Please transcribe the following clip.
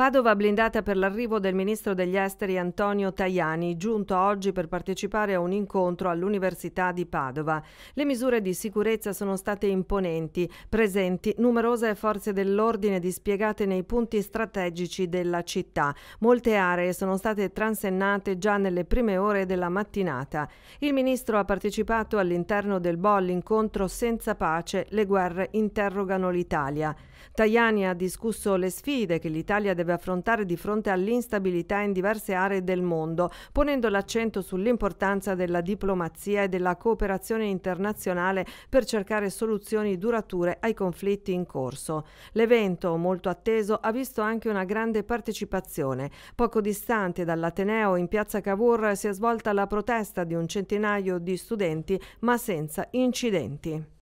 Padova blindata per l'arrivo del ministro degli esteri Antonio Tajani, giunto oggi per partecipare a un incontro all'Università di Padova. Le misure di sicurezza sono state imponenti, presenti numerose forze dell'ordine dispiegate nei punti strategici della città. Molte aree sono state transennate già nelle prime ore della mattinata. Il ministro ha partecipato all'interno del BOL incontro senza pace, le guerre interrogano l'Italia. Tajani ha discusso le sfide che l'Italia deve deve affrontare di fronte all'instabilità in diverse aree del mondo, ponendo l'accento sull'importanza della diplomazia e della cooperazione internazionale per cercare soluzioni durature ai conflitti in corso. L'evento, molto atteso, ha visto anche una grande partecipazione. Poco distante dall'Ateneo, in piazza Cavour, si è svolta la protesta di un centinaio di studenti, ma senza incidenti.